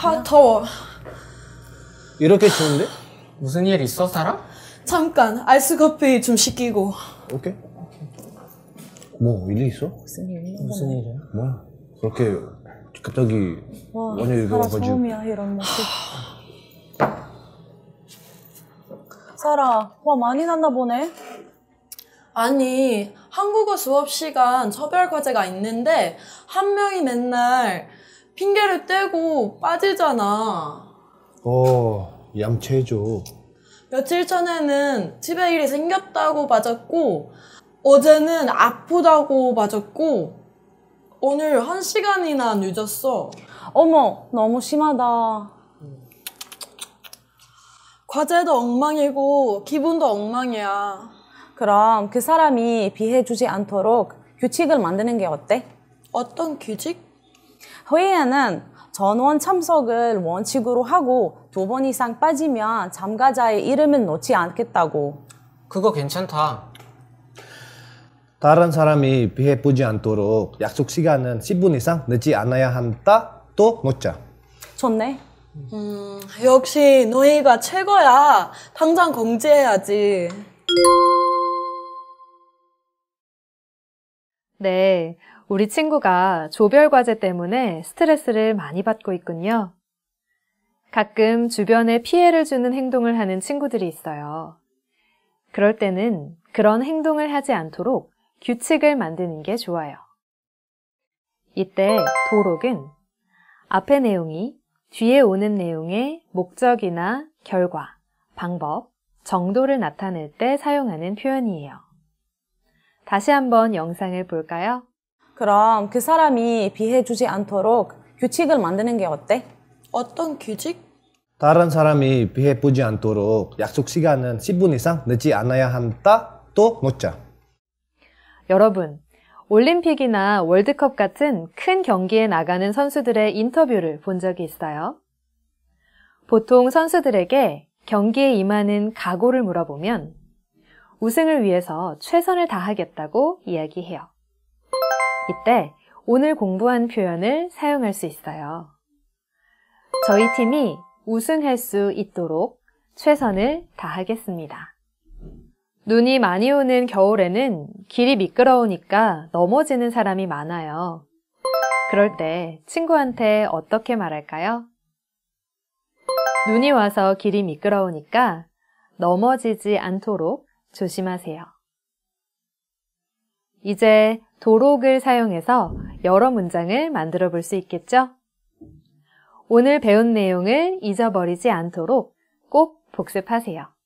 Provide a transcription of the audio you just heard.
하, 더워. 이렇게 추운데? 무슨 일 있어, 사라? 잠깐 아이스 커피 좀 시키고. 오케이. 뭐 일이 있어? 무슨 일이 무슨 일이야? 뭐야? 그렇게 갑자기 원예 얘기 와가지고. 처음이야 이런 모습. 사라, 와, 많이 났나 보네. 아니, 한국어 수업 시간 처별 과제가 있는데 한 명이 맨날 핑계를 떼고 빠지잖아. 어, 얌체죠. 며칠 전에는 집에 일이 생겼다고 맞았고, 어제는 아프다고 맞았고, 오늘 한 시간이나 늦었어. 어머, 너무 심하다. 과제도 엉망이고, 기분도 엉망이야. 그럼 그 사람이 비해주지 않도록 규칙을 만드는 게 어때? 어떤 규칙? 회의에는 전원 참석을 원칙으로 하고 두 번 이상 빠지면 참가자의 이름은 놓지 않겠다고. 그거 괜찮다. 다른 사람이 피해 보지 않도록 약속 시간은 10분 이상 늦지 않아야 한다. 또 놓자. 좋네. 음, 역시 너희가 최고야. 당장 공지해야지. 네, 우리 친구가 조별 과제 때문에 스트레스를 많이 받고 있군요. 가끔 주변에 피해를 주는 행동을 하는 친구들이 있어요. 그럴 때는 그런 행동을 하지 않도록 규칙을 만드는 게 좋아요. 이때 도록은 앞의 내용이 뒤에 오는 내용의 목적이나 결과, 방법, 정도를 나타낼 때 사용하는 표현이에요. 다시 한번 영상을 볼까요? 그럼 그 사람이 피해 주지 않도록 규칙을 만드는 게 어때? 어떤 규칙? 다른 사람이 피해 보지 않도록 약속 시간은 10분 이상 늦지 않아야 한다 또 놓자. 여러분, 올림픽이나 월드컵 같은 큰 경기에 나가는 선수들의 인터뷰를 본 적이 있어요. 보통 선수들에게 경기에 임하는 각오를 물어보면 우승을 위해서 최선을 다하겠다고 이야기해요. 이때 오늘 공부한 표현을 사용할 수 있어요. 저희 팀이 우승할 수 있도록 최선을 다하겠습니다. 눈이 많이 오는 겨울에는 길이 미끄러우니까 넘어지는 사람이 많아요. 그럴 때 친구한테 어떻게 말할까요? 눈이 와서 길이 미끄러우니까 넘어지지 않도록 조심하세요. 이제 도록을 사용해서 여러 문장을 만들어 볼 수 있겠죠? 오늘 배운 내용을 잊어버리지 않도록 꼭 복습하세요.